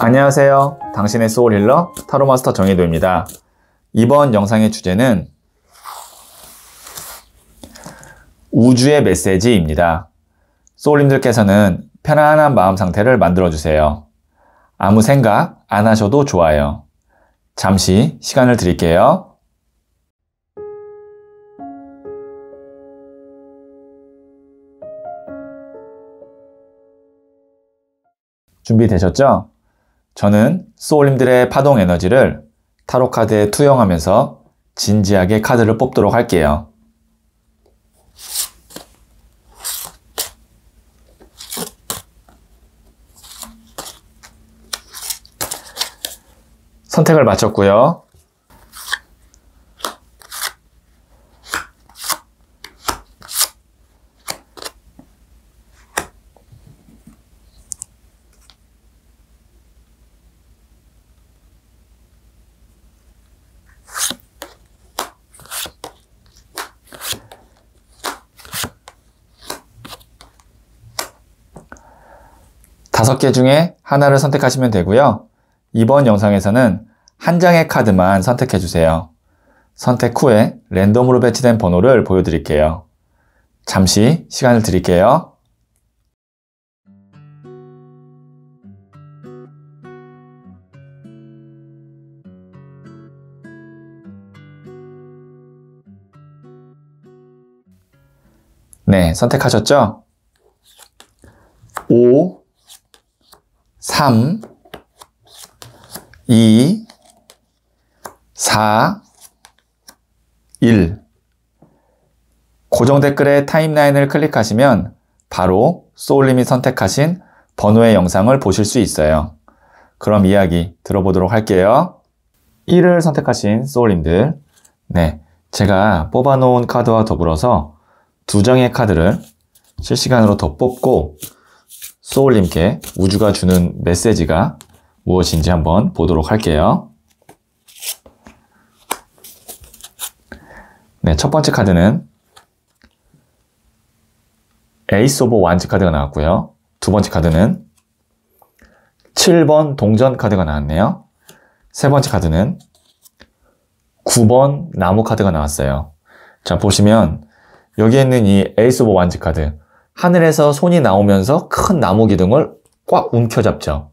안녕하세요. 당신의 소울 힐러 타로마스터 정혜도입니다. 이번 영상의 주제는 우주의 메시지입니다. 소울님들께서는 편안한 마음 상태를 만들어주세요. 아무 생각 안 하셔도 좋아요. 잠시 시간을 드릴게요. 준비되셨죠? 저는 소울님들의 파동 에너지를 타로 카드에 투영하면서 진지하게 카드를 뽑도록 할게요. 선택을 마쳤고요. 다섯 개 중에 하나를 선택하시면 되고요. 이번 영상에서는 한 장의 카드만 선택해 주세요. 선택 후에 랜덤으로 배치된 번호를 보여드릴게요. 잠시 시간을 드릴게요. 네, 선택하셨죠? 5, 3, 2, 4, 1. 고정 댓글의 타임라인을 클릭하시면 바로 소울님이 선택하신 번호의 영상을 보실 수 있어요. 그럼 이야기 들어보도록 할게요. 1을 선택하신 소울님들. 네. 제가 뽑아놓은 카드와 더불어서 두 장의 카드를 실시간으로 더 뽑고 소울님께 우주가 주는 메시지가 무엇인지 한번 보도록 할게요. 네, 첫 번째 카드는 에이스 오브 완즈 카드가 나왔고요. 두 번째 카드는 7번 동전 카드가 나왔네요. 세 번째 카드는 9번 나무 카드가 나왔어요. 자, 보시면 여기에 있는 이 에이스 오브 완즈 카드 하늘에서 손이 나오면서 큰 나무 기둥을 꽉 움켜잡죠.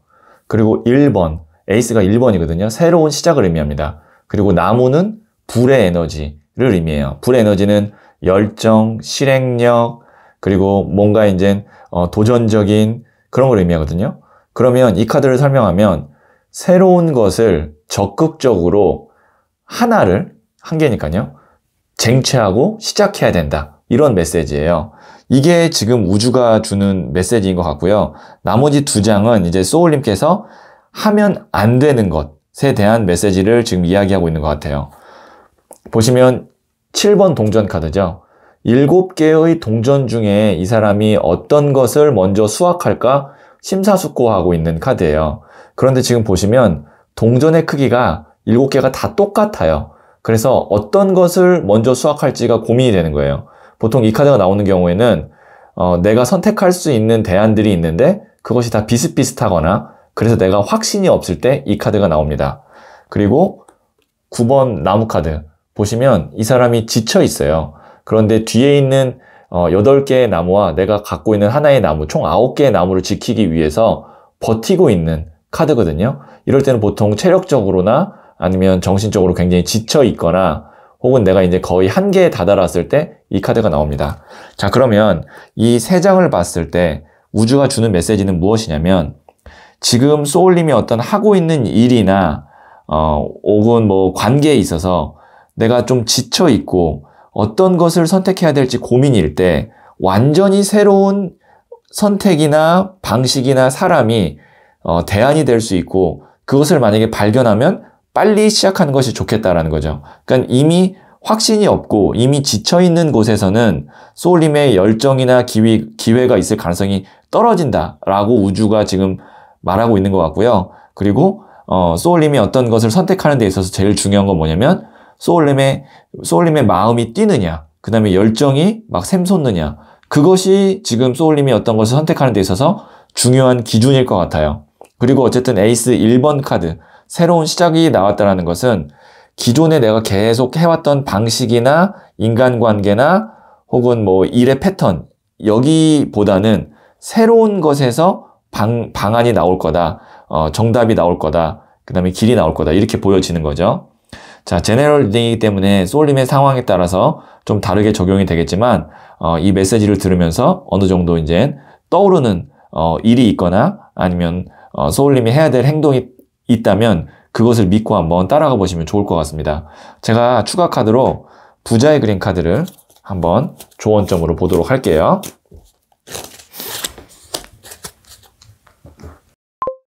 그리고 1번, 에이스가 1번이거든요. 새로운 시작을 의미합니다. 그리고 나무는 불의 에너지를 의미해요. 불의 에너지는 열정, 실행력, 그리고 뭔가 이제 어, 도전적인 그런 걸 의미하거든요. 그러면 이 카드를 설명하면 새로운 것을 적극적으로 하나를 한 개니까요. 쟁취하고 시작해야 된다. 이런 메시지예요. 이게 지금 우주가 주는 메시지인 것 같고요. 나머지 두 장은 이제 소울님께서 하면 안 되는 것에 대한 메시지를 지금 이야기하고 있는 것 같아요. 보시면 7번 동전 카드죠. 7개의 동전 중에 이 사람이 어떤 것을 먼저 수확할까 심사숙고하고 있는 카드예요. 그런데 지금 보시면 동전의 크기가 7개가 다 똑같아요. 그래서 어떤 것을 먼저 수확할지가 고민이 되는 거예요. 보통 이 카드가 나오는 경우에는 어, 내가 선택할 수 있는 대안들이 있는데 그것이 다 비슷비슷하거나 그래서 내가 확신이 없을 때 이 카드가 나옵니다. 그리고 9번 나무 카드 보시면 이 사람이 지쳐 있어요. 그런데 뒤에 있는 어, 8개의 나무와 내가 갖고 있는 하나의 나무, 총 9개의 나무를 지키기 위해서 버티고 있는 카드거든요. 이럴 때는 보통 체력적으로나 아니면 정신적으로 굉장히 지쳐 있거나 혹은 내가 이제 거의 한계에 다다랐을 때 이 카드가 나옵니다. 자, 그러면 이 세 장을 봤을 때 우주가 주는 메시지는 무엇이냐면 지금 소울님이 어떤 하고 있는 일이나 어, 혹은 뭐 관계에 있어서 내가 좀 지쳐 있고 어떤 것을 선택해야 될지 고민일 때 완전히 새로운 선택이나 방식이나 사람이 어, 대안이 될 수 있고 그것을 만약에 발견하면 빨리 시작하는 것이 좋겠다라는 거죠. 그러니까 이미 확신이 없고 이미 지쳐 있는 곳에서는 소울님의 열정이나 기회, 기회가 있을 가능성이 떨어진다라고 우주가 지금 말하고 있는 것 같고요. 그리고 어, 소울님이 어떤 것을 선택하는 데 있어서 제일 중요한 건 뭐냐면 소울님의 소울님의 마음이 뛰느냐, 그 다음에 열정이 막 샘솟느냐 그것이 지금 소울님이 어떤 것을 선택하는 데 있어서 중요한 기준일 것 같아요. 그리고 어쨌든 에이스 1번 카드 새로운 시작이 나왔다는 라 것은 기존에 내가 계속 해왔던 방식이나 인간관계나 혹은 뭐 일의 패턴 여기보다는 새로운 것에서 방, 방안이 나올 거다. 어, 정답이 나올 거다. 그 다음에 길이 나올 거다. 이렇게 보여지는 거죠. 자, 제네럴 리딩이기 때문에 쏠림의 상황에 따라서 좀 다르게 적용이 되겠지만, 어, 이 메시지를 들으면서 어느 정도 이제 떠오르는, 어, 일이 있거나 아니면, 어, 소울님이 해야 될 행동이 있다면 그것을 믿고 한번 따라가 보시면 좋을 것 같습니다. 제가 추가 카드로 부자의 그림 카드를 한번 조언점으로 보도록 할게요.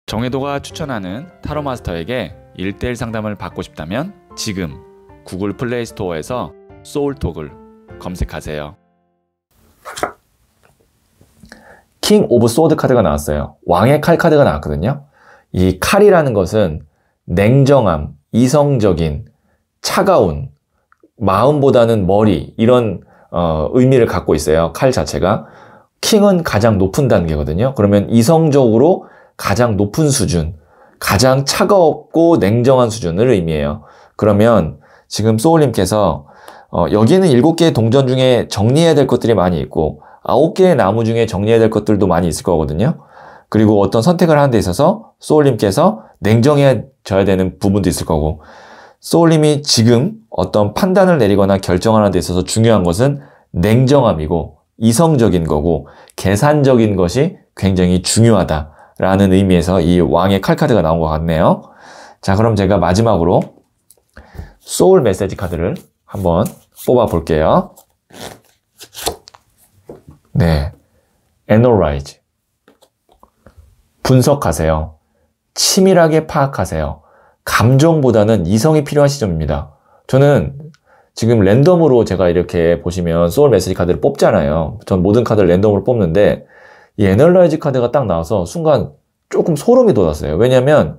정혜도가 추천하는 타로 마스터에게 1대1 상담을 받고 싶다면 지금 구글 플레이 스토어에서 소울톡을 검색하세요. 킹 오브 소드 카드가 나왔어요. 왕의 칼 카드가 나왔거든요. 이 칼이라는 것은 냉정함, 이성적인, 차가운, 마음보다는 머리, 이런 어, 의미를 갖고 있어요. 칼 자체가. 킹은 가장 높은 단계거든요. 그러면 이성적으로 가장 높은 수준, 가장 차가웠고 냉정한 수준을 의미해요. 그러면 지금 소울님께서 어, 여기는 에 일곱 개의 동전 중에 정리해야 될 것들이 많이 있고 아홉 개의 나무 중에 정리해야 될 것들도 많이 있을 거거든요. 그리고 어떤 선택을 하는 데 있어서 소울님께서 냉정해져야 되는 부분도 있을 거고 소울님이 지금 어떤 판단을 내리거나 결정하는 데 있어서 중요한 것은 냉정함이고 이성적인 거고 계산적인 것이 굉장히 중요하다라는 의미에서 이 왕의 칼카드가 나온 것 같네요. 자 그럼 제가 마지막으로 소울 메시지 카드를 한번 뽑아 볼게요. 네. 에 n 라이즈 분석하세요. 치밀하게 파악하세요. 감정보다는 이성이 필요한 시점입니다. 저는 지금 랜덤으로 제가 이렇게 보시면 소울 메시지 카드를 뽑잖아요. 전 모든 카드를 랜덤으로 뽑는데 이 애널라이즈 카드가 딱 나와서 순간 조금 소름이 돋았어요. 왜냐면 하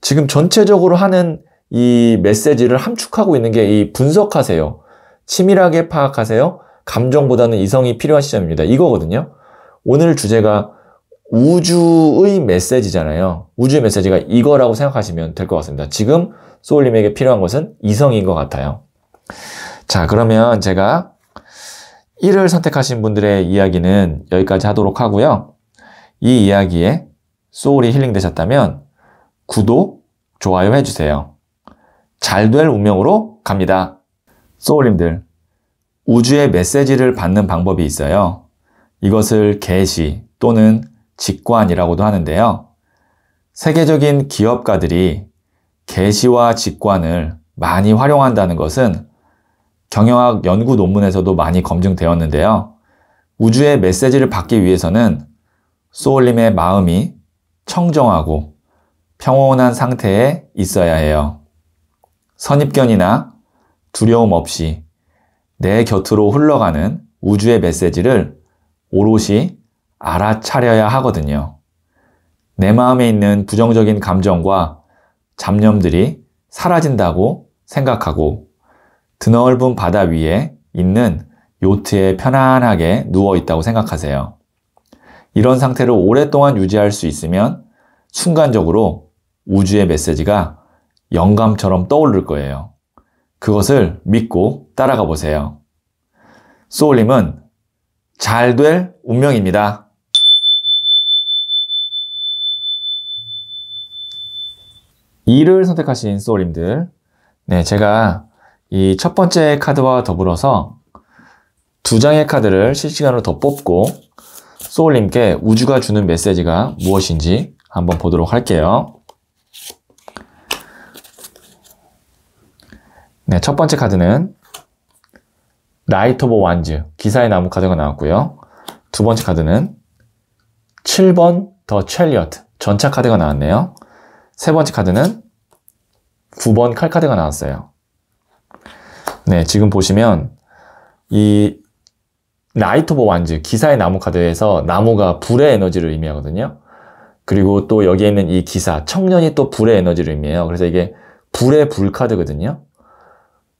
지금 전체적으로 하는 이 메시지를 함축하고 있는 게 이 분석하세요. 치밀하게 파악하세요. 감정보다는 이성이 필요한 시점입니다. 이거거든요. 오늘 주제가 우주의 메시지잖아요. 우주의 메시지가 이거라고 생각하시면 될 것 같습니다. 지금 소울님에게 필요한 것은 이성인 것 같아요. 자, 그러면 제가 1을 선택하신 분들의 이야기는 여기까지 하도록 하고요. 이 이야기에 소울이 힐링되셨다면 구독, 좋아요 해주세요. 잘 될 운명으로 갑니다. 소울님들, 우주의 메시지를 받는 방법이 있어요. 이것을 개시 또는 직관이라고도 하는데요. 세계적인 기업가들이 개시와 직관을 많이 활용한다는 것은 경영학 연구 논문에서도 많이 검증되었는데요. 우주의 메시지를 받기 위해서는 소울님의 마음이 청정하고 평온한 상태에 있어야 해요. 선입견이나 두려움 없이 내 곁으로 흘러가는 우주의 메시지를 오롯이 알아차려야 하거든요. 내 마음에 있는 부정적인 감정과 잡념들이 사라진다고 생각하고 드넓은 바다 위에 있는 요트에 편안하게 누워 있다고 생각하세요. 이런 상태를 오랫동안 유지할 수 있으면 순간적으로 우주의 메시지가 영감처럼 떠오를 거예요. 그것을 믿고 따라가 보세요. 소울님은 잘 될 운명입니다. 2를 선택하신 소울님들 네, 제가 이 첫 번째 카드와 더불어서 두 장의 카드를 실시간으로 더 뽑고 소울님께 우주가 주는 메시지가 무엇인지 한번 보도록 할게요. 네, 첫 번째 카드는 라이트 오브 완즈, 기사의 나무 카드가 나왔고요. 두 번째 카드는 7번 더챌리어트 전차 카드가 나왔네요. 세 번째 카드는 9번 칼카드가 나왔어요. 네, 지금 보시면 이나이트오보 완즈, 기사의 나무 카드에서 나무가 불의 에너지를 의미하거든요. 그리고 또 여기에 있는 이 기사, 청년이 또 불의 에너지를 의미해요. 그래서 이게 불의 불 카드거든요.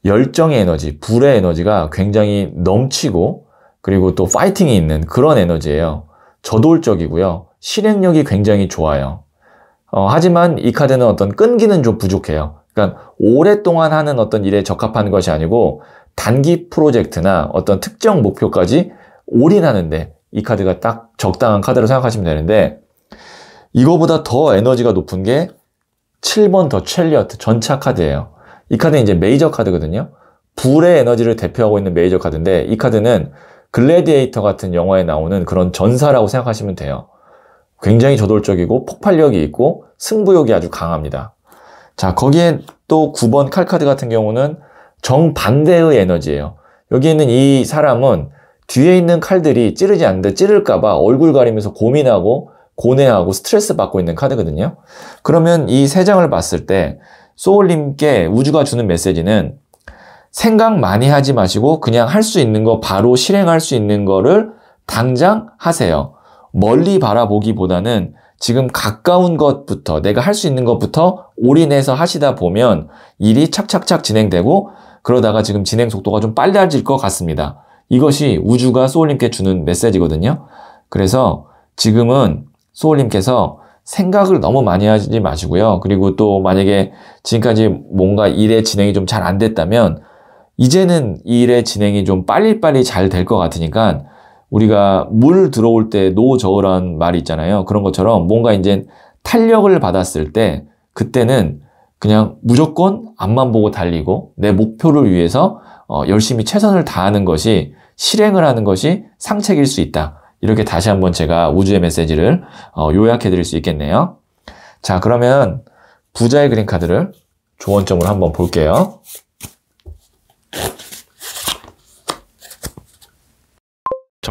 열정의 에너지, 불의 에너지가 굉장히 넘치고 그리고 또 파이팅이 있는 그런 에너지예요. 저돌적이고요. 실행력이 굉장히 좋아요. 어, 하지만 이 카드는 어떤 끈기는 좀 부족해요. 그러니까 오랫동안 하는 어떤 일에 적합한 것이 아니고 단기 프로젝트나 어떤 특정 목표까지 올인하는데 이 카드가 딱 적당한 카드로 생각하시면 되는데 이거보다 더 에너지가 높은 게 7번 더 첼리어트 전차 카드예요. 이 카드는 이제 메이저 카드거든요. 불의 에너지를 대표하고 있는 메이저 카드인데 이 카드는 글래디에이터 같은 영화에 나오는 그런 전사라고 생각하시면 돼요. 굉장히 저돌적이고 폭발력이 있고 승부욕이 아주 강합니다. 자, 거기에 또 9번 칼카드 같은 경우는 정반대의 에너지예요. 여기 있는 이 사람은 뒤에 있는 칼들이 찌르지 않는데 찌를까봐 얼굴 가리면서 고민하고 고뇌하고 스트레스 받고 있는 카드거든요. 그러면 이 세 장을 봤을 때 소울님께 우주가 주는 메시지는 생각 많이 하지 마시고 그냥 할 수 있는 거 바로 실행할 수 있는 거를 당장 하세요. 멀리 바라보기보다는 지금 가까운 것부터 내가 할 수 있는 것부터 올인해서 하시다 보면 일이 착착착 진행되고 그러다가 지금 진행 속도가 좀 빨라질 것 같습니다. 이것이 우주가 소울님께 주는 메시지거든요. 그래서 지금은 소울님께서 생각을 너무 많이 하지 마시고요. 그리고 또 만약에 지금까지 뭔가 일의 진행이 좀 잘 안 됐다면 이제는 일의 진행이 좀 빨리빨리 잘 될 것 같으니까 우리가 물 들어올 때 노저으란 말이 있잖아요. 그런 것처럼 뭔가 이제 탄력을 받았을 때 그때는 그냥 무조건 앞만 보고 달리고 내 목표를 위해서 어, 열심히 최선을 다하는 것이 실행을 하는 것이 상책일 수 있다. 이렇게 다시 한번 제가 우주의 메시지를 어, 요약해 드릴 수 있겠네요. 자, 그러면 부자의 그린 카드를 조언점을 한번 볼게요.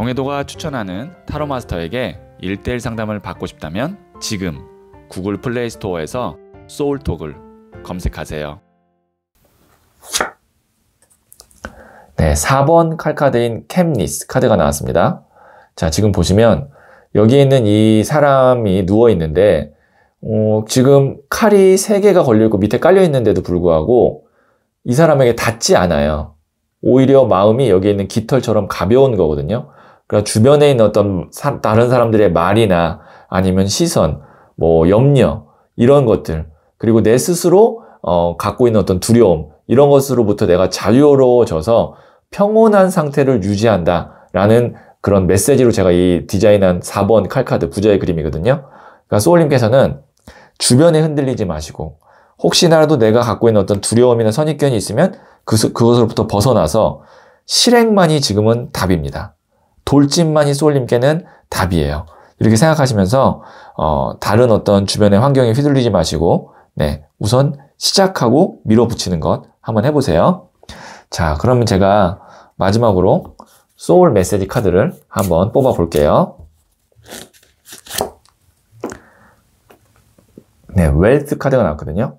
정혜도가 추천하는 타로 마스터에게 1대1 상담을 받고 싶다면 지금 구글 플레이 스토어에서 소울톡을 검색하세요. 네, 4번 칼카드인 캠니스 카드가 나왔습니다. 자, 지금 보시면 여기 있는 이 사람이 누워 있는데 어, 지금 칼이 3개가 걸려있고 밑에 깔려있는데도 불구하고 이 사람에게 닿지 않아요. 오히려 마음이 여기 있는 깃털처럼 가벼운 거거든요. 그러니까 주변에 있는 어떤 사, 다른 사람들의 말이나 아니면 시선, 뭐 염려 이런 것들 그리고 내 스스로 어, 갖고 있는 어떤 두려움 이런 것으로부터 내가 자유로워져서 평온한 상태를 유지한다라는 그런 메시지로 제가 이 디자인한 4번 칼카드 부자의 그림이거든요. 그러니까 소울님께서는 주변에 흔들리지 마시고 혹시나라도 내가 갖고 있는 어떤 두려움이나 선입견이 있으면 그, 그것으로부터 벗어나서 실행만이 지금은 답입니다. 돌진만이 소울님께는 답이에요. 이렇게 생각하시면서 어, 다른 어떤 주변의 환경에 휘둘리지 마시고 네, 우선 시작하고 밀어붙이는 것 한번 해보세요. 자, 그러면 제가 마지막으로 소울 메시지 카드를 한번 뽑아 볼게요. 네, 웰스 카드가 나왔거든요.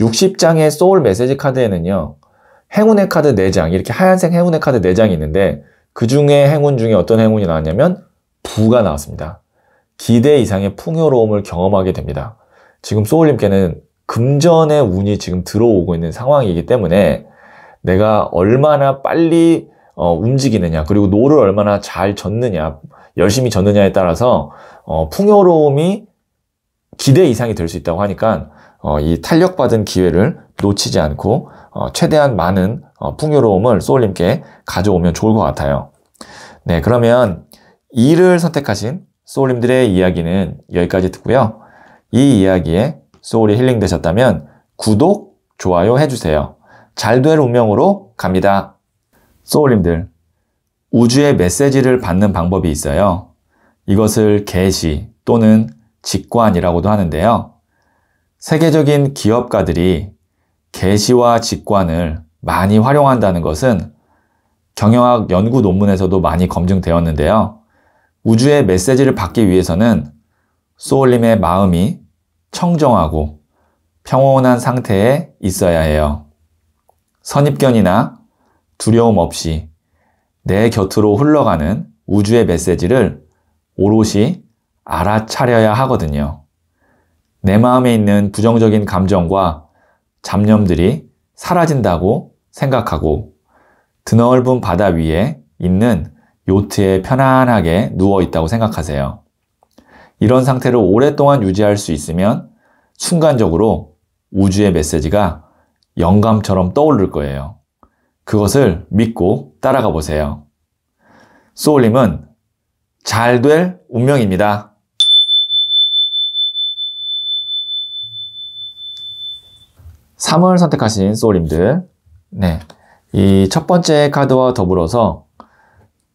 60장의 소울 메시지 카드에는요, 행운의 카드 4장, 이렇게 하얀색 행운의 카드 4장이 있는데, 그 중에 행운 중에 어떤 행운이 나왔냐면 부가 나왔습니다. 기대 이상의 풍요로움을 경험하게 됩니다. 지금 소울님께는 금전의 운이 지금 들어오고 있는 상황이기 때문에 내가 얼마나 빨리 어, 움직이느냐 그리고 노를 얼마나 잘 젓느냐 열심히 젓느냐에 따라서 어, 풍요로움이 기대 이상이 될 수 있다고 하니까 어, 이 탄력받은 기회를 놓치지 않고 어, 최대한 많은 어, 풍요로움을 소울님께 가져오면 좋을 것 같아요. 네, 그러면 2를 선택하신 소울님들의 이야기는 여기까지 듣고요. 이 이야기에 소울이 힐링되셨다면 구독, 좋아요 해주세요. 잘 될 운명으로 갑니다. 소울님들, 우주의 메시지를 받는 방법이 있어요. 이것을 개시 또는 직관이라고도 하는데요. 세계적인 기업가들이 개시와 직관을 많이 활용한다는 것은 경영학 연구 논문에서도 많이 검증되었는데요. 우주의 메시지를 받기 위해서는 소울님의 마음이 청정하고 평온한 상태에 있어야 해요. 선입견이나 두려움 없이 내 곁으로 흘러가는 우주의 메시지를 오롯이 알아차려야 하거든요. 내 마음에 있는 부정적인 감정과 잡념들이 사라진다고 생각하고 드넓은 바다 위에 있는 요트에 편안하게 누워 있다고 생각하세요. 이런 상태를 오랫동안 유지할 수 있으면 순간적으로 우주의 메시지가 영감처럼 떠오를 거예요. 그것을 믿고 따라가 보세요. 소울님은 잘 될 운명입니다. 3을 선택하신 소울님들 네, 이 첫 번째 카드와 더불어서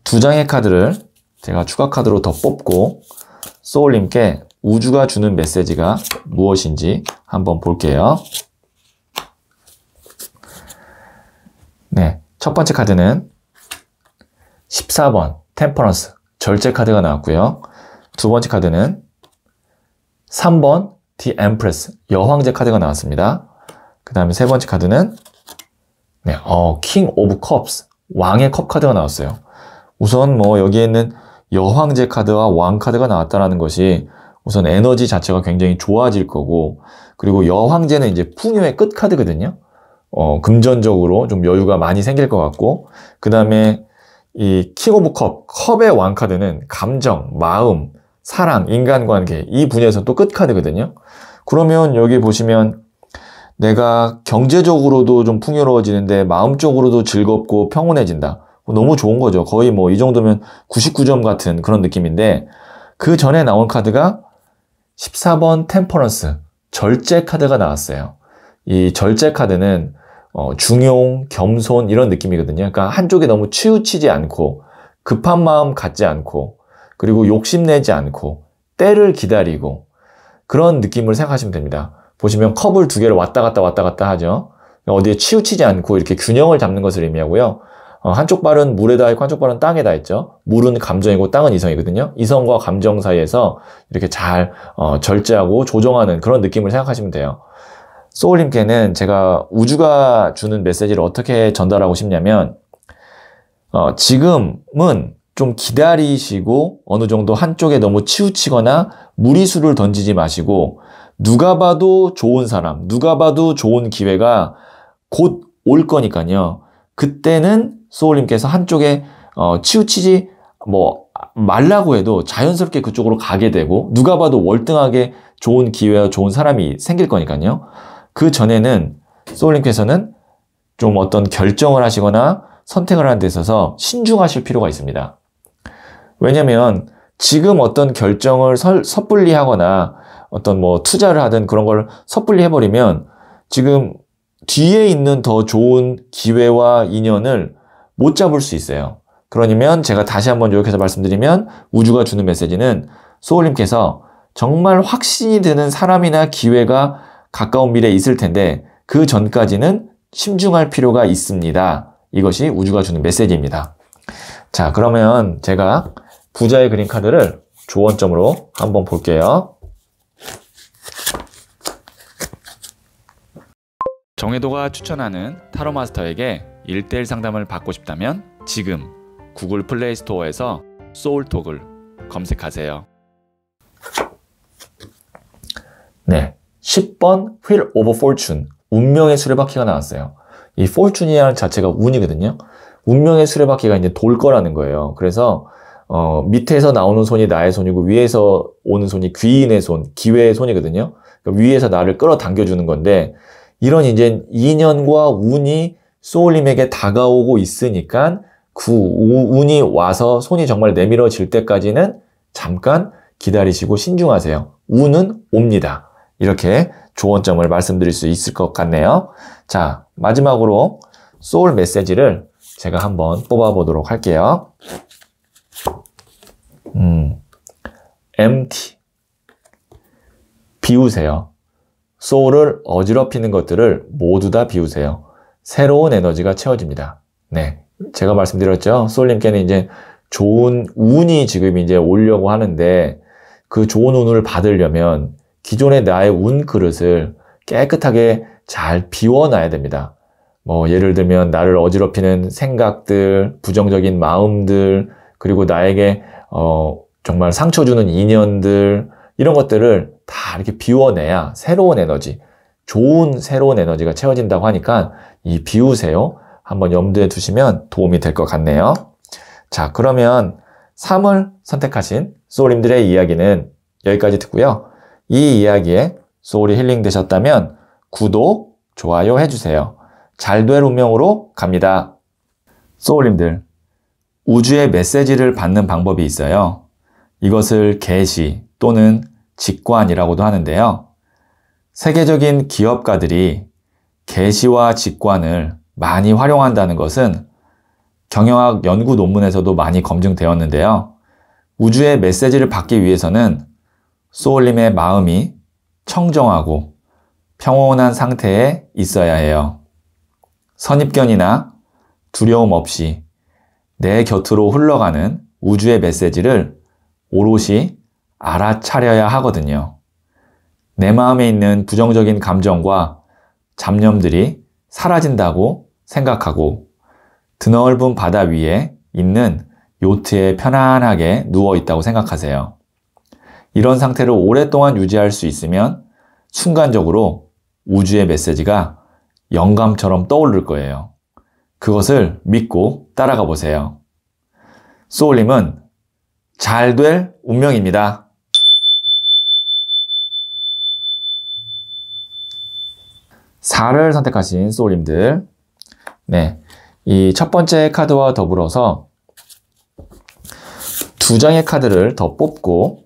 두 장의 카드를 제가 추가 카드로 더 뽑고 소울님께 우주가 주는 메시지가 무엇인지 한번 볼게요. 네, 첫 번째 카드는 14번 템퍼런스 절제 카드가 나왔고요. 두 번째 카드는 3번 디 엠프레스 여황제 카드가 나왔습니다. 그 다음에 세 번째 카드는 네, 어, 킹 오브 컵스 왕의 컵 카드가 나왔어요. 우선 뭐 여기에 있는 여황제 카드와 왕 카드가 나왔다라는 것이 우선 에너지 자체가 굉장히 좋아질 거고 그리고 여황제는 이제 풍요의 끝 카드거든요. 어, 금전적으로 좀 여유가 많이 생길 것 같고 그 다음에 이 킹오브 컵, 컵의 왕 카드는 감정, 마음, 사랑, 인간관계 이 분야에서 또 끝 카드거든요. 그러면 여기 보시면 내가 경제적으로도 좀 풍요로워지는데 마음적으로도 즐겁고 평온해진다. 너무 좋은 거죠. 거의 뭐 이 정도면 99점 같은 그런 느낌인데 그 전에 나온 카드가 14번 템퍼런스 절제 카드가 나왔어요. 이 절제 카드는 어, 중용, 겸손 이런 느낌이거든요. 그러니까 한쪽에 너무 치우치지 않고 급한 마음 갖지 않고 그리고 욕심내지 않고 때를 기다리고 그런 느낌을 생각하시면 됩니다. 보시면 컵을 두 개를 왔다 갔다 왔다 갔다 하죠. 어디에 치우치지 않고 이렇게 균형을 잡는 것을 의미하고요. 어, 한쪽 발은 물에다 있고 한쪽 발은 땅에다 있죠. 물은 감정이고 땅은 이성이거든요. 이성과 감정 사이에서 이렇게 잘 어, 절제하고 조정하는 그런 느낌을 생각하시면 돼요. 소울님께는 제가 우주가 주는 메시지를 어떻게 전달하고 싶냐면 어, 지금은 좀 기다리시고 어느 정도 한쪽에 너무 치우치거나 무리수를 던지지 마시고 누가 봐도 좋은 사람, 누가 봐도 좋은 기회가 곧 올 거니까요. 그때는 소울님께서 한쪽에 어, 치우치지 뭐 말라고 해도 자연스럽게 그쪽으로 가게 되고 누가 봐도 월등하게 좋은 기회와 좋은 사람이 생길 거니까요. 그 전에는 소울님께서는 좀 어떤 결정을 하시거나 선택을 하는 데 있어서 신중하실 필요가 있습니다. 왜냐면 하 지금 어떤 결정을 서, 섣불리 하거나 어떤 뭐 투자를 하든 그런 걸 섣불리 해버리면 지금 뒤에 있는 더 좋은 기회와 인연을 못 잡을 수 있어요. 그러니면 제가 다시 한번 요약해서 말씀드리면 우주가 주는 메시지는 소울님께서 정말 확신이 드는 사람이나 기회가 가까운 미래에 있을 텐데 그 전까지는 심중할 필요가 있습니다. 이것이 우주가 주는 메시지입니다. 자, 그러면 제가 부자의 그린 카드를 조언점으로 한번 볼게요. 정혜도가 추천하는 타로 마스터에게 1대1 상담을 받고 싶다면 지금 구글 플레이 스토어에서 소울톡을 검색하세요. 네. 10번 휠오버 폴춘, 운명의 수레바퀴가 나왔어요. 이폴춘이라는 자체가 운이거든요. 운명의 수레바퀴가 이제 돌 거라는 거예요. 그래서 어, 밑에서 나오는 손이 나의 손이고 위에서 오는 손이 귀인의 손, 기회의 손이거든요. 그러니까 위에서 나를 끌어당겨주는 건데 이런 이제 인연과 운이 소울님에게 다가오고 있으니까 그 운이 와서 손이 정말 내밀어질 때까지는 잠깐 기다리시고 신중하세요. 운은 옵니다. 이렇게 조언점을 말씀드릴 수 있을 것 같네요. 자, 마지막으로 소울 메시지를 제가 한번 뽑아보도록 할게요. 음, empty. 비우세요. 소울을 어지럽히는 것들을 모두 다 비우세요. 새로운 에너지가 채워집니다. 네. 제가 말씀드렸죠. 소울님께는 이제 좋은 운이 지금 이제 오려고 하는데 그 좋은 운을 받으려면 기존의 나의 운 그릇을 깨끗하게 잘 비워놔야 됩니다. 뭐 예를 들면 나를 어지럽히는 생각들, 부정적인 마음들, 그리고 나에게 어 정말 상처 주는 인연들, 이런 것들을 다 이렇게 비워내야 새로운 에너지, 좋은 새로운 에너지가 채워진다고 하니까 이 비우세요. 한번 염두에 두시면 도움이 될 것 같네요. 자, 그러면 3월 선택하신 소울님들의 이야기는 여기까지 듣고요. 이 이야기에 소울이 힐링 되셨다면 구독, 좋아요 해주세요. 잘 될 운명으로 갑니다. 소울님들, 우주의 메시지를 받는 방법이 있어요. 이것을 계시 또는 직관이라고도 하는데요. 세계적인 기업가들이 개시와 직관을 많이 활용한다는 것은 경영학 연구 논문에서도 많이 검증되었는데요. 우주의 메시지를 받기 위해서는 소울님의 마음이 청정하고 평온한 상태에 있어야 해요. 선입견이나 두려움 없이 내 곁으로 흘러가는 우주의 메시지를 오롯이 알아차려야 하거든요. 내 마음에 있는 부정적인 감정과 잡념들이 사라진다고 생각하고 드넓은 바다 위에 있는 요트에 편안하게 누워 있다고 생각하세요. 이런 상태를 오랫동안 유지할 수 있으면 순간적으로 우주의 메시지가 영감처럼 떠오를 거예요. 그것을 믿고 따라가 보세요. 소울님은 잘 될 운명입니다. 4를 선택하신 소울님들. 네. 이 첫 번째 카드와 더불어서 두 장의 카드를 더 뽑고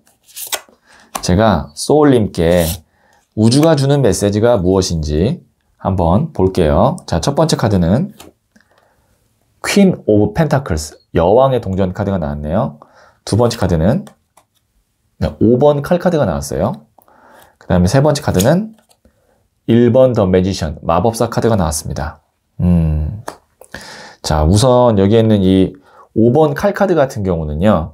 제가 소울님께 우주가 주는 메시지가 무엇인지 한번 볼게요. 자, 첫 번째 카드는 퀸 오브 펜타클스, 여왕의 동전 카드가 나왔네요. 두 번째 카드는 5번 칼 카드가 나왔어요. 그 다음에 세 번째 카드는 1번 더 매지션, 마법사 카드가 나왔습니다. 음. 자, 우선 여기에 있는 이 5번 칼 카드 같은 경우는요,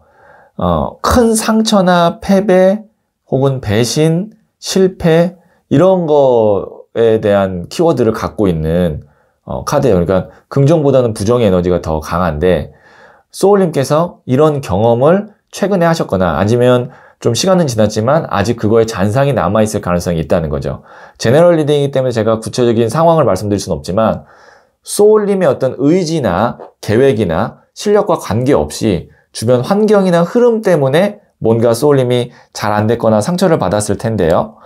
어, 큰 상처나 패배 혹은 배신, 실패, 이런 거에 대한 키워드를 갖고 있는 어, 카드예요. 그러니까 긍정보다는 부정의 에너지가 더 강한데, 소울님께서 이런 경험을 최근에 하셨거나 아니면 좀 시간은 지났지만 아직 그거에 잔상이 남아있을 가능성이 있다는 거죠. 제네럴 리딩이기 때문에 제가 구체적인 상황을 말씀드릴 수는 없지만 소울님의 어떤 의지나 계획이나 실력과 관계없이 주변 환경이나 흐름 때문에 뭔가 소울님이 잘 안 됐거나 상처를 받았을 텐데요.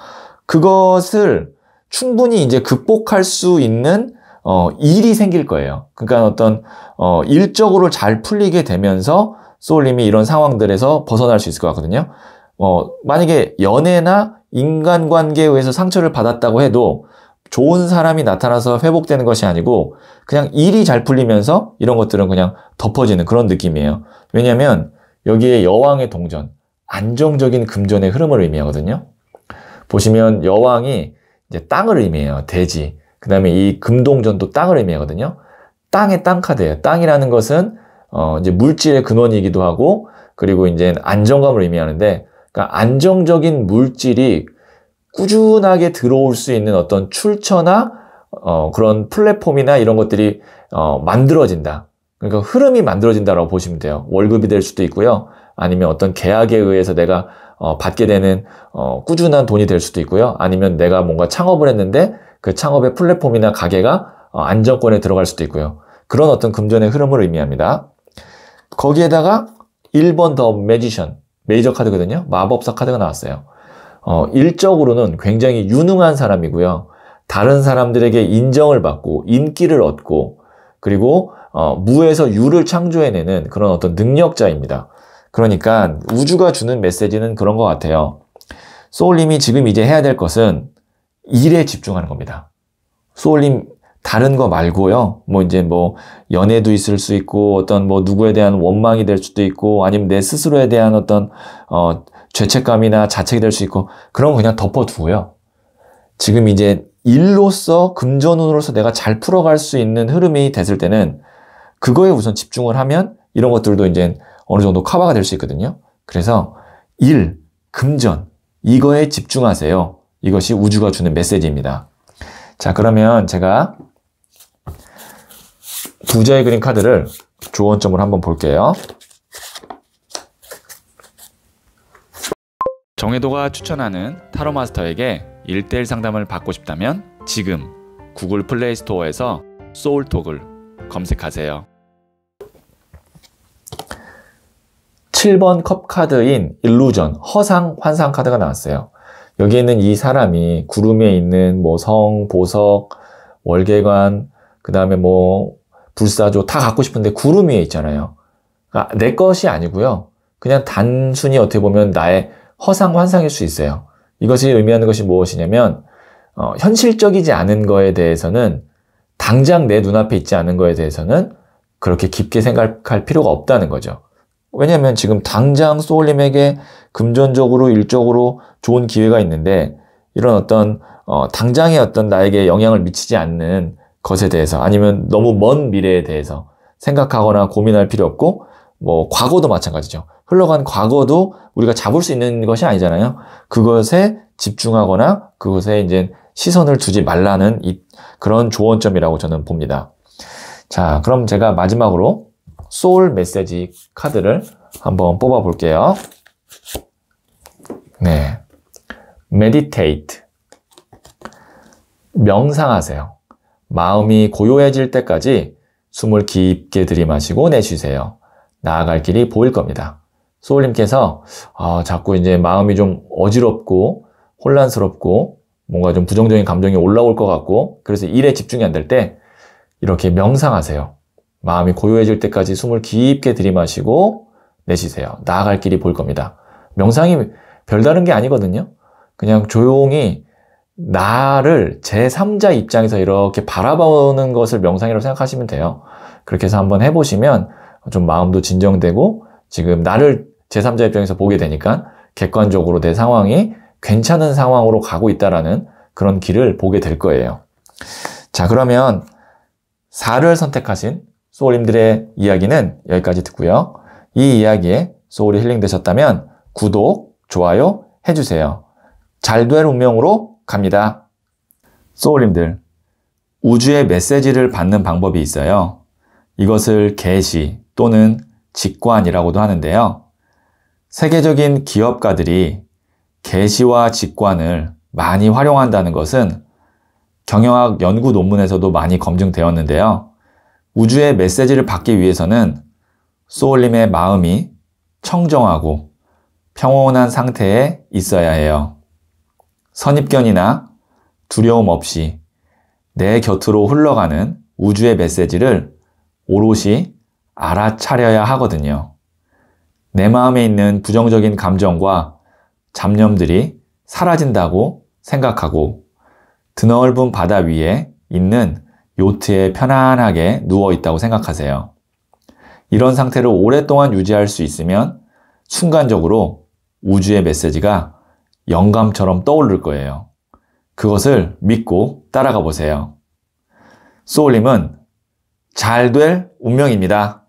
그것을 충분히 이제 극복할 수 있는 어, 일이 생길 거예요. 그러니까 어떤 어, 일적으로 잘 풀리게 되면서 소울님이 이런 상황들에서 벗어날 수 있을 것 같거든요. 어, 만약에 연애나 인간관계에 의해서 상처를 받았다고 해도 좋은 사람이 나타나서 회복되는 것이 아니고 그냥 일이 잘 풀리면서 이런 것들은 그냥 덮어지는 그런 느낌이에요. 왜냐하면 여기에 여왕의 동전, 안정적인 금전의 흐름을 의미하거든요. 보시면 여왕이 이제 땅을 의미해요. 대지. 그 다음에 이 금동전도 땅을 의미하거든요. 땅의 땅카드예요. 땅이라는 것은 어 이제 물질의 근원이기도 하고 그리고 이제 안정감을 의미하는데 그러니까 안정적인 물질이 꾸준하게 들어올 수 있는 어떤 출처나 어, 그런 플랫폼이나 이런 것들이 어, 만들어진다. 그러니까 흐름이 만들어진다라고 보시면 돼요. 월급이 될 수도 있고요. 아니면 어떤 계약에 의해서 내가 어, 받게 되는 어, 꾸준한 돈이 될 수도 있고요. 아니면 내가 뭔가 창업을 했는데 그 창업의 플랫폼이나 가게가 어, 안정권에 들어갈 수도 있고요. 그런 어떤 금전의 흐름을 의미합니다. 거기에다가 1번 더 매지션 메이저 카드거든요. 마법사 카드가 나왔어요. 어, 일적으로는 굉장히 유능한 사람이고요. 다른 사람들에게 인정을 받고 인기를 얻고 그리고 어, 무에서 유를 창조해내는 그런 어떤 능력자입니다. 그러니까 우주가 주는 메시지는 그런 것 같아요. 소울님이 지금 이제 해야 될 것은 일에 집중하는 겁니다. 소울님 다른 거 말고요. 뭐 이제 뭐 연애도 있을 수 있고 어떤 뭐 누구에 대한 원망이 될 수도 있고 아니면 내 스스로에 대한 어떤 어 죄책감이나 자책이 될 수 있고 그런 거 그냥 덮어두고요. 지금 이제 일로서 금전운으로서 내가 잘 풀어갈 수 있는 흐름이 됐을 때는 그거에 우선 집중을 하면 이런 것들도 이제 어느 정도 커버가 될 수 있거든요. 그래서 일, 금전 이거에 집중하세요. 이것이 우주가 주는 메시지입니다. 자, 그러면 제가 부자의 그림 카드를 조언점을 한번 볼게요. 정혜도가 추천하는 타로 마스터에게 1대1 상담을 받고 싶다면 지금 구글 플레이 스토어에서 소울톡을 검색하세요. 7번 컵 카드인 일루전, 허상, 환상 카드가 나왔어요. 여기 있는 이 사람이 구름에 있는 뭐 성, 보석, 월계관, 그 다음에 뭐 불사조 다 갖고 싶은데 구름 위에 있잖아요. 그러니까 내 것이 아니고요. 그냥 단순히 어떻게 보면 나의 허상 환상일 수 있어요. 이것이 의미하는 것이 무엇이냐면 어, 현실적이지 않은 거에 대해서는 당장 내 눈앞에 있지 않은 거에 대해서는 그렇게 깊게 생각할 필요가 없다는 거죠. 왜냐하면 지금 당장 소울님에게 금전적으로 일적으로 좋은 기회가 있는데 이런 어떤 어, 당장의 어떤 나에게 영향을 미치지 않는 것에 대해서 아니면 너무 먼 미래에 대해서 생각하거나 고민할 필요 없고 뭐 과거도 마찬가지죠. 흘러간 과거도 우리가 잡을 수 있는 것이 아니잖아요. 그것에 집중하거나 그것에 이제 시선을 두지 말라는 그런 조언점이라고 저는 봅니다. 자, 그럼 제가 마지막으로 소울 메시지 카드를 한번 뽑아 볼게요. 네. meditate 명상하세요. 마음이 고요해질 때까지 숨을 깊게 들이마시고 내쉬세요. 나아갈 길이 보일 겁니다. 소울님께서 아, 자꾸 이제 마음이 좀 어지럽고 혼란스럽고 뭔가 좀 부정적인 감정이 올라올 것 같고 그래서 일에 집중이 안 될 때 이렇게 명상하세요. 마음이 고요해질 때까지 숨을 깊게 들이마시고 내쉬세요. 나아갈 길이 보일 겁니다. 명상이 별다른 게 아니거든요. 그냥 조용히 나를 제3자 입장에서 이렇게 바라보는 것을 명상이라고 생각하시면 돼요. 그렇게 해서 한번 해보시면 좀 마음도 진정되고 지금 나를 제3자 입장에서 보게 되니까 객관적으로 내 상황이 괜찮은 상황으로 가고 있다라는 그런 길을 보게 될 거예요. 자, 그러면 4를 선택하신 소울님들의 이야기는 여기까지 듣고요. 이 이야기에 소울이 힐링되셨다면 구독, 좋아요 해주세요. 잘 될 운명으로 시니다 소울님들, 우주의 메시지를 받는 방법이 있어요. 이것을 개시 또는 직관이라고도 하는데요. 세계적인 기업가들이 개시와 직관을 많이 활용한다는 것은 경영학 연구 논문에서도 많이 검증되었는데요. 우주의 메시지를 받기 위해서는 소울님의 마음이 청정하고 평온한 상태에 있어야 해요. 선입견이나 두려움 없이 내 곁으로 흘러가는 우주의 메시지를 오롯이 알아차려야 하거든요. 내 마음에 있는 부정적인 감정과 잡념들이 사라진다고 생각하고 드넓은 바다 위에 있는 요트에 편안하게 누워 있다고 생각하세요. 이런 상태를 오랫동안 유지할 수 있으면 순간적으로 우주의 메시지가 영감처럼 떠오를 거예요. 그것을 믿고 따라가 보세요. 소울님은 잘 될 운명입니다.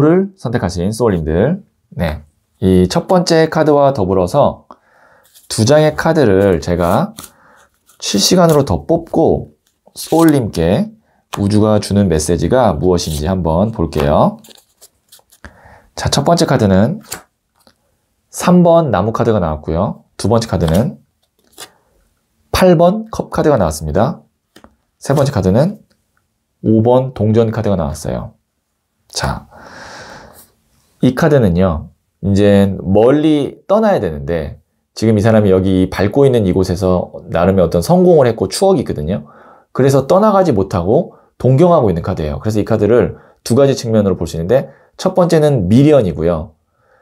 5를 선택하신 소울님들. 네. 이 첫 번째 카드와 더불어서 두 장의 카드를 제가 실시간으로 더 뽑고 소울님께 우주가 주는 메시지가 무엇인지 한번 볼게요. 자, 첫 번째 카드는 3번 나무 카드가 나왔고요. 두 번째 카드는 8번 컵 카드가 나왔습니다. 세 번째 카드는 5번 동전 카드가 나왔어요. 자, 이 카드는요. 이제 멀리 떠나야 되는데 지금 이 사람이 여기 밟고 있는 이곳에서 나름의 어떤 성공을 했고 추억이 있거든요. 그래서 떠나가지 못하고 동경하고 있는 카드예요. 그래서 이 카드를 두 가지 측면으로 볼 수 있는데 첫 번째는 미련이고요.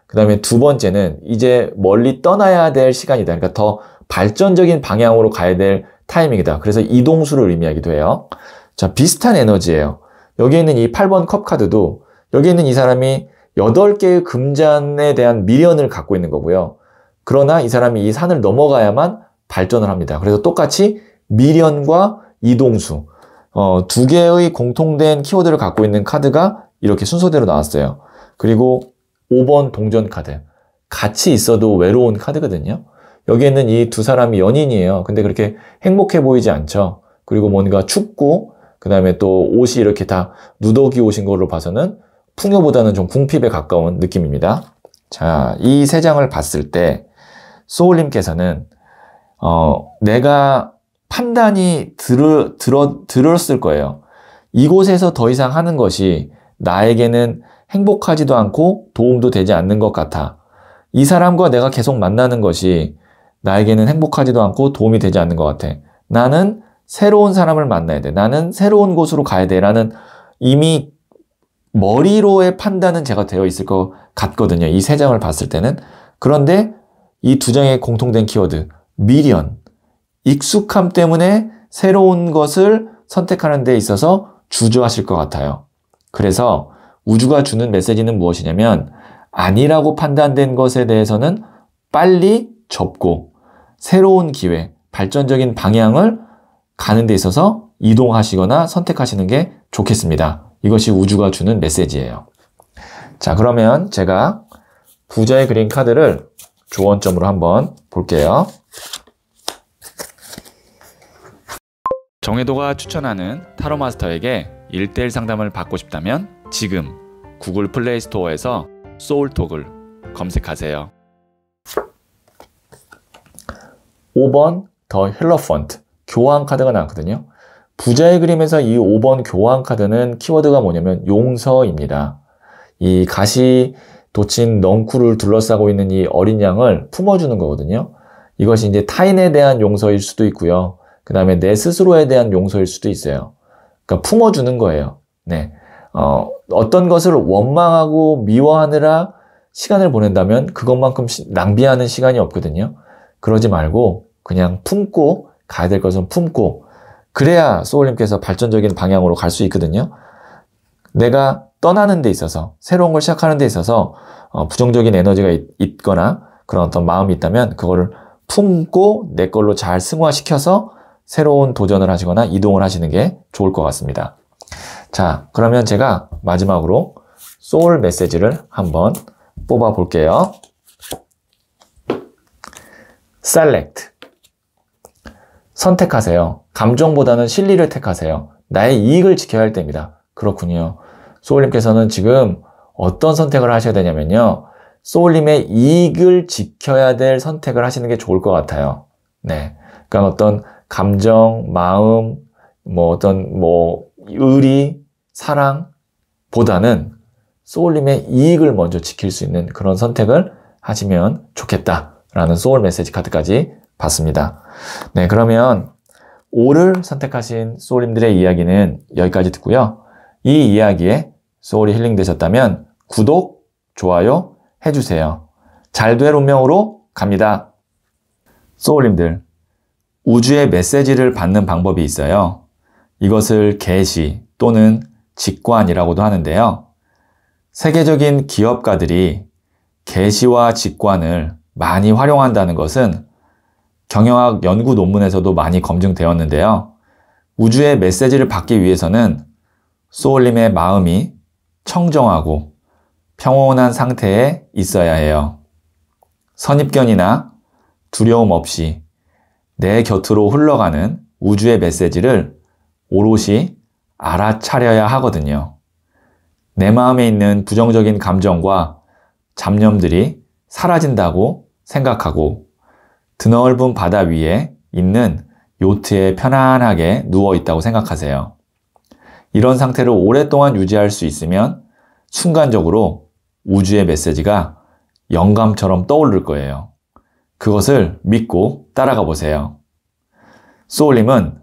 그 다음에 두 번째는 이제 멀리 떠나야 될 시간이다. 그러니까 더 발전적인 방향으로 가야 될 타이밍이다. 그래서 이동수를 의미하기도 해요. 자, 비슷한 에너지예요. 여기 있는 이 8번 컵 카드도 여기 있는 이 사람이 8개의 금잔에 대한 미련을 갖고 있는 거고요. 그러나 이 사람이 이 산을 넘어가야만 발전을 합니다. 그래서 똑같이 미련과 이동수 어, 두 개의 공통된 키워드를 갖고 있는 카드가 이렇게 순서대로 나왔어요. 그리고 5번 동전 카드. 같이 있어도 외로운 카드거든요. 여기에는 이 두 사람이 연인이에요. 근데 그렇게 행복해 보이지 않죠. 그리고 뭔가 춥고 그 다음에 또 옷이 이렇게 다 누더기 옷인 걸로 봐서는 풍요보다는 좀 궁핍에 가까운 느낌입니다. 자, 이 세 장을 봤을 때 소울님께서는 어, 내가 판단이 들을, 들었을 거예요. 이곳에서 더 이상 하는 것이 나에게는 행복하지도 않고 도움도 되지 않는 것 같아. 이 사람과 내가 계속 만나는 것이 나에게는 행복하지도 않고 도움이 되지 않는 것 같아. 나는 새로운 사람을 만나야 돼. 나는 새로운 곳으로 가야 돼. 라는 이미 머리로의 판단은 제가 되어 있을 것 같거든요. 이 세 장을 봤을 때는. 그런데 이 두 장의 공통된 키워드, 미련, 익숙함 때문에 새로운 것을 선택하는 데 있어서 주저하실 것 같아요. 그래서 우주가 주는 메시지는 무엇이냐면 아니라고 판단된 것에 대해서는 빨리 접고 새로운 기회, 발전적인 방향을 가는 데 있어서 이동하시거나 선택하시는 게 좋겠습니다. 이것이 우주가 주는 메시지예요. 자, 그러면 제가 부자의 그린 카드를 조언점으로 한번 볼게요. 정혜도가 추천하는 타로 마스터에게 1대1 상담을 받고 싶다면 지금 구글 플레이 스토어에서 소울톡을 검색하세요. 5번 더 힐러펀트 교환 카드가 나왔거든요. 부자의 그림에서 이 5번 교환 카드는 키워드가 뭐냐면 용서입니다. 이 가시 도친 넝쿨을 둘러싸고 있는 이 어린 양을 품어주는 거거든요. 이것이 이제 타인에 대한 용서일 수도 있고요. 그 다음에 내 스스로에 대한 용서일 수도 있어요. 그러니까 품어주는 거예요. 네. 어, 어떤 것을 원망하고 미워하느라 시간을 보낸다면 그것만큼 시, 낭비하는 시간이 없거든요. 그러지 말고 그냥 품고 가야 될 것은 품고 그래야 소울님께서 발전적인 방향으로 갈 수 있거든요. 내가 떠나는 데 있어서 새로운 걸 시작하는 데 있어서 어, 부정적인 에너지가 있, 거나 그런 어떤 마음이 있다면 그거를 품고 내 걸로 잘 승화시켜서 새로운 도전을 하시거나 이동을 하시는 게 좋을 것 같습니다. 자, 그러면 제가 마지막으로 소울 메시지를 한번 뽑아 볼게요. select 선택하세요. 감정보다는 실리를 택하세요. 나의 이익을 지켜야 할 때입니다. 그렇군요. 소울님께서는 지금 어떤 선택을 하셔야 되냐면요. 소울님의 이익을 지켜야 될 선택을 하시는 게 좋을 것 같아요. 네. 그러니까 어떤 감정, 마음, 뭐 어떤 뭐 의리, 사랑보다는 소울님의 이익을 먼저 지킬 수 있는 그런 선택을 하시면 좋겠다라는 소울 메시지 카드까지 봤습니다. 네, 그러면 5를 선택하신 소울님들의 이야기는 여기까지 듣고요. 이 이야기에 소울이 힐링되셨다면 구독, 좋아요 해주세요. 잘 될 운명으로 갑니다. 소울님들 우주의 메시지를 받는 방법이 있어요. 이것을 개시 또는 직관이라고도 하는데요. 세계적인 기업가들이 개시와 직관을 많이 활용한다는 것은 경영학 연구 논문에서도 많이 검증되었는데요. 우주의 메시지를 받기 위해서는 소울님의 마음이 청정하고 평온한 상태에 있어야 해요. 선입견이나 두려움 없이 내 곁으로 흘러가는 우주의 메시지를 오롯이 알아차려야 하거든요. 내 마음에 있는 부정적인 감정과 잡념들이 사라진다고 생각하고 드넓은 바다 위에 있는 요트에 편안하게 누워 있다고 생각하세요. 이런 상태를 오랫동안 유지할 수 있으면 순간적으로 우주의 메시지가 영감처럼 떠오를 거예요. 그것을 믿고 따라가 보세요. 소울님은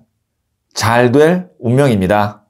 잘 될 운명입니다.